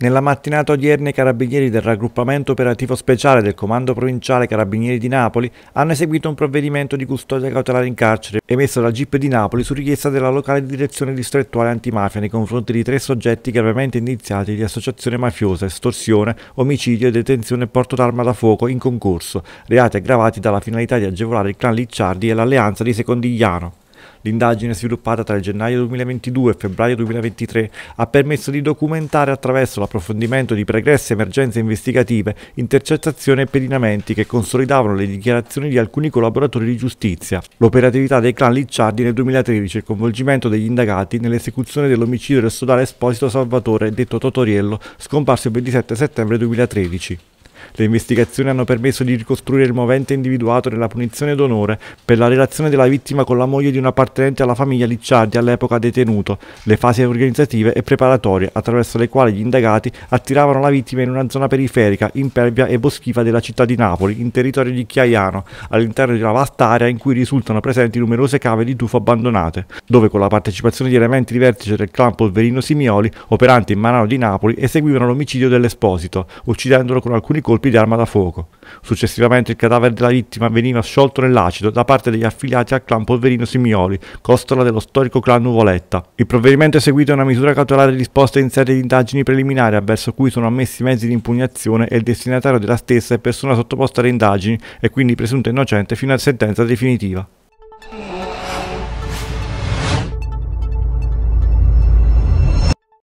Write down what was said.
Nella mattinata odierna i carabinieri del raggruppamento operativo speciale del Comando Provinciale Carabinieri di Napoli hanno eseguito un provvedimento di custodia cautelare in carcere emesso dalla GIP di Napoli su richiesta della locale direzione distrettuale antimafia nei confronti di tre soggetti gravemente indiziati di associazione mafiosa, estorsione, omicidio e detenzione porto d'arma da fuoco in concorso, reati aggravati dalla finalità di agevolare il clan Licciardi e l'alleanza di Secondigliano. L'indagine sviluppata tra il gennaio 2022 e febbraio 2023 ha permesso di documentare attraverso l'approfondimento di pregresse emergenze investigative intercettazioni e pedinamenti che consolidavano le dichiarazioni di alcuni collaboratori di giustizia, l'operatività dei clan Licciardi nel 2013 e il coinvolgimento degli indagati nell'esecuzione dell'omicidio del sodale Esposito Salvatore, detto Totoriello, scomparso il 27 settembre 2013. Le investigazioni hanno permesso di ricostruire il movente individuato nella punizione d'onore per la relazione della vittima con la moglie di un appartenente alla famiglia Licciardi all'epoca detenuto, le fasi organizzative e preparatorie attraverso le quali gli indagati attiravano la vittima in una zona periferica, impervia e boschiva della città di Napoli, in territorio di Chiaiano, all'interno di una vasta area in cui risultano presenti numerose cave di tufo abbandonate, dove con la partecipazione di elementi di vertice del clan Polverino Simioli, operanti in Manano di Napoli, eseguivano l'omicidio dell'Esposito, uccidendolo con alcuni colpi di arma da fuoco. Successivamente il cadavere della vittima veniva sciolto nell'acido da parte degli affiliati al clan Polverino Simioli, costola dello storico clan Nuvoletta. Il provvedimento è seguito a una misura cautelare disposta in serie di indagini preliminari avverso cui sono ammessi mezzi di impugnazione e il destinatario della stessa è persona sottoposta alle indagini e quindi presunta innocente fino a sentenza definitiva.